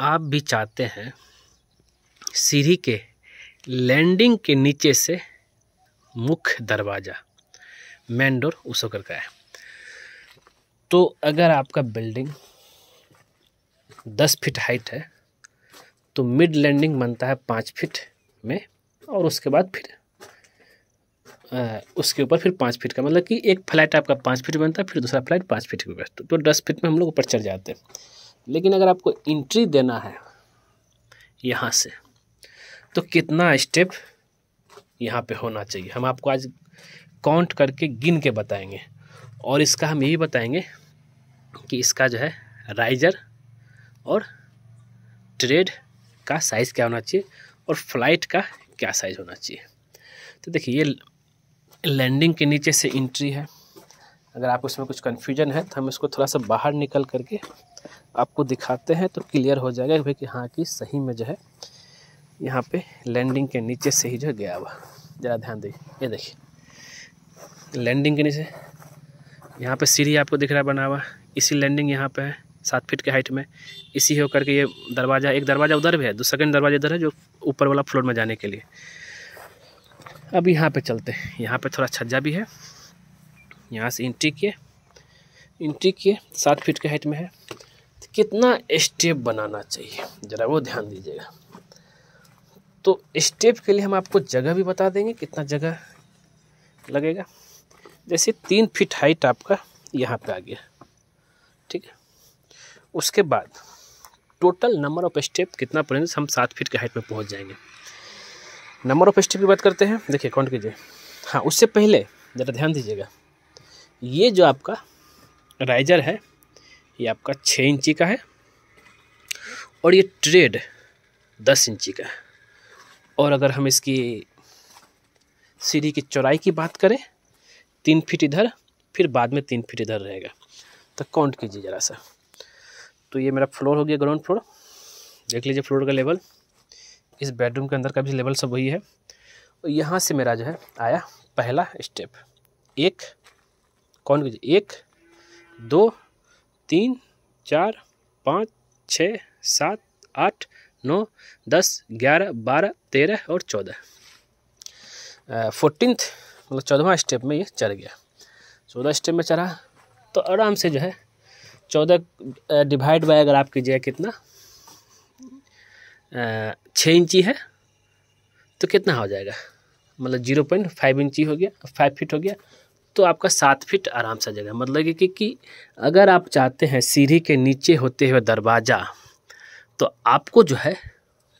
आप भी चाहते हैं सीढ़ी के लैंडिंग के नीचे से मुख्य दरवाज़ा मेन डोर उस होकर का है तो अगर आपका बिल्डिंग दस फीट हाइट है तो मिड लैंडिंग बनता है पाँच फीट में और उसके बाद फिर आ, उसके ऊपर फिर पाँच फीट का मतलब कि एक फ्लैट आपका पाँच फीट बनता है फिर दूसरा फ्लैट पाँच फीट में बैठता तो दस फीट में हम लोग ऊपर चढ़ जाते हैं लेकिन अगर आपको इंट्री देना है यहाँ से तो कितना स्टेप यहाँ पे होना चाहिए हम आपको आज काउंट करके गिन के बताएंगे और इसका हम यही बताएंगे कि इसका जो है राइजर और ट्रेड का साइज़ क्या होना चाहिए और फ्लाइट का क्या साइज़ होना चाहिए तो देखिए ये लैंडिंग के नीचे से इंट्री है अगर आप उसमें कुछ कन्फ्यूजन है तो हम इसको थोड़ा सा बाहर निकल करके आपको दिखाते हैं तो क्लियर हो जाएगा भाई कि हाँ कि सही में जो है यहाँ पे लैंडिंग के नीचे से ही जो गया हुआ ज़रा ध्यान दीजिए ये देखिए लैंडिंग के नीचे यहाँ पे सीढ़ी आपको दिख रहा है बना हुआ इसी लैंडिंग यहाँ पे है सात फीट के हाइट में इसी होकर के ये दरवाज़ा एक दरवाज़ा उधर भी है दो सेकेंड दरवाज़ा इधर है जो ऊपर वाला फ्लोर में जाने के लिए अब यहाँ पे चलते हैं यहाँ पर थोड़ा छज्जा भी है यहाँ से इंट्री किए इंट्री किए सात फीट के हाइट में है कितना स्टेप बनाना चाहिए ज़रा वो ध्यान दीजिएगा तो स्टेप के लिए हम आपको जगह भी बता देंगे कितना जगह लगेगा जैसे तीन फीट हाइट आपका यहाँ पे आ गया ठीक है उसके बाद टोटल नंबर ऑफ स्टेप कितना पड़ेंगे हम सात फीट के हाइट पे पहुँच जाएंगे नंबर ऑफ स्टेप की बात करते हैं देखिए काउंट कीजिए हाँ उससे पहले ज़रा ध्यान दीजिएगा ये जो आपका राइजर है ये आपका छः इंची का है और ये ट्रेड दस इंची का है और अगर हम इसकी सीढ़ी की चौड़ाई की बात करें तीन फीट इधर फिर बाद में तीन फीट इधर रहेगा तो काउंट कीजिए ज़रा सा तो ये मेरा फ्लोर हो गया ग्राउंड फ्लोर देख लीजिए फ्लोर का लेवल इस बेडरूम के अंदर का भी लेवल सब वही है और यहाँ से मेरा जो है आया पहला स्टेप एक कौन कीजिए एक दो तीन चार पाँच छः सात आठ नौ दस ग्यारह बारह तेरह और चौदह फोर्टीनथ मतलब चौदहवा स्टेप में ये चढ़ गया चौदह स्टेप में चढ़ा तो आराम से जो है चौदह डिवाइड बाय अगर आप कीजिए कितना छः इंची है तो कितना हो जाएगा मतलब जीरो पॉइंट फाइव इंची हो गया फाइव फीट हो गया तो आपका सात फीट आराम से जगह मतलब कि, कि अगर आप चाहते हैं सीढ़ी के नीचे होते हुए दरवाज़ा तो आपको जो है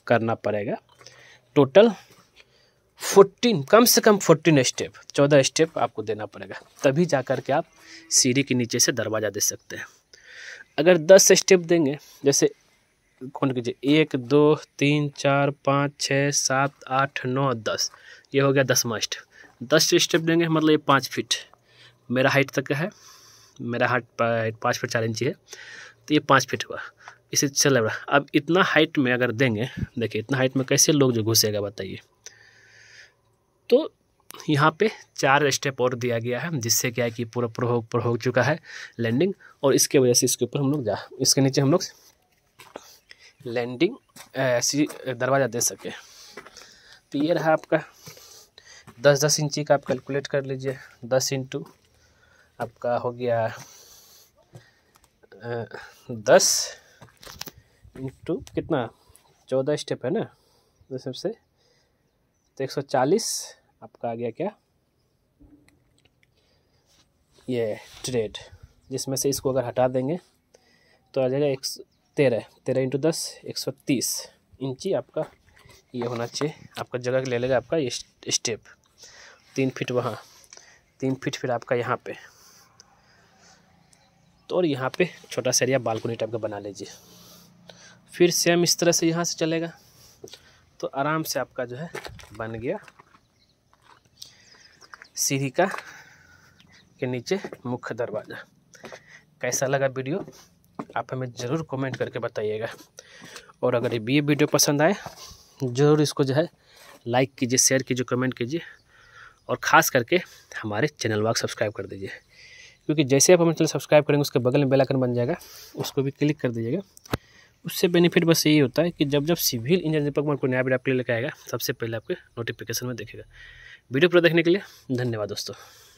करना पड़ेगा टोटल फोर्टीन कम से कम फोर्टीन स्टेप चौदह स्टेप आपको देना पड़ेगा तभी जा कर के आप सीढ़ी के नीचे से दरवाज़ा दे सकते हैं अगर दस स्टेप देंगे जैसे कौन कीजिए एक दो तीन चार पाँच छः सात आठ नौ दस ये हो गया दसवा स्टेप दस स्टेप देंगे मतलब ये पाँच फिट मेरा हाइट तक का है मेरा हाइट हाइट पाँच फिट चार इंची है तो ये पाँच फिट हुआ इसे चल रहा अब इतना हाइट में अगर देंगे देखिए इतना हाइट में कैसे लोग जो घुसेगा बताइए तो यहाँ पे चार स्टेप और दिया गया है जिससे क्या है कि पूरा प्रभोग प्रभोग चुका है लैंडिंग और इसके वजह से इसके ऊपर हम लोग जा इसके नीचे हम लोग लैंडिंग ऐसी दरवाज़ा दे सके तो ये रहा आपका दस दस इंची का आप कैलकुलेट कर लीजिए दस इंटू आपका हो गया दस इंटू कितना चौदह स्टेप है ना तो सबसे तो एक सौ चालीस आपका आ गया क्या ये ट्रेड जिसमें से इसको अगर हटा देंगे तो आ जाएगा एक तेरह तेरह इंटू दस एक सौ तीस इंची आपका ये होना चाहिए आपका जगह ले लेगा आपका ये स्टेप तीन फिट वहाँ तीन फिट फिर आपका यहाँ पे तो और यहाँ पे छोटा सा एरिया बालकोनी टाइप का बना लीजिए फिर सेम इस तरह से यहाँ से चलेगा तो आराम से आपका जो है बन गया सीढ़ी का के नीचे मुख्य दरवाज़ा कैसा लगा वीडियो आप हमें ज़रूर कमेंट करके बताइएगा और अगर ये वीडियो पसंद आए ज़रूर इसको जो है लाइक कीजिए शेयर कीजिए कमेंट कीजिए और ख़ास करके हमारे चैनल वाक सब्सक्राइब कर दीजिए क्योंकि जैसे आप हमारे चैनल सब्सक्राइब करेंगे उसके बगल में बेलाइकन बन जाएगा उसको भी क्लिक कर दीजिएगा उससे बेनिफिट बस यही होता है कि जब जब सिविल इंजीनियर दीपक कुमार को नया वीडियो आपके लिए लेकर आएगा सबसे पहले आपके नोटिफिकेशन में देखेगा वीडियो पूरा देखने के लिए धन्यवाद दोस्तों